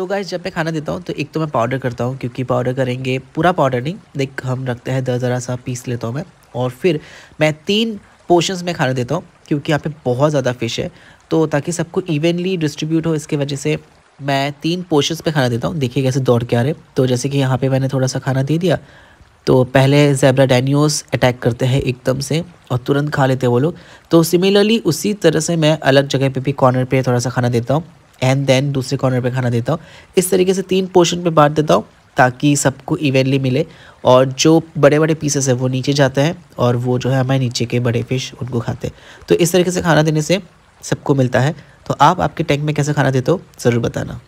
तो गाइस जब मैं खाना देता हूँ तो एक तो मैं पाउडर करता हूँ क्योंकि पाउडर करेंगे पूरा पाउडर नहीं देख हम रखते हैं दस ज़रा सा पीस लेता हूँ मैं और फिर मैं तीन पोर्शंस में खाना देता हूँ क्योंकि यहाँ पे बहुत ज़्यादा फिश है तो ताकि सबको इवनली डिस्ट्रीब्यूट हो इसके वजह से मैं तीन पोर्शंस पे खाना देता हूँ देखिए कैसे दौड़ के आ रहे तो जैसे कि यहाँ पे मैंने थोड़ा सा खाना दे दिया तो पहले जैबरा डैनियोस अटैक करते हैं एकदम से और तुरंत खा लेते हैं वो लोग तो सिमिलरली उसी तरह से मैं अलग जगह पे भी कॉर्नर पे थोड़ा सा खाना देता हूँ एंड देन दूसरे कॉर्नर पे खाना देता हूँ इस तरीके से तीन पोर्शन पे बांट देता हूँ ताकि सबको इवेंटली मिले और जो बड़े बड़े पीसेस हैं वो नीचे जाते हैं और वो जो है हमारे नीचे के बड़े फिश उनको खाते हैं तो इस तरीके से खाना देने से सबको मिलता है तो आप आपके टैंक में कैसे खाना देते हो ज़रूर बताना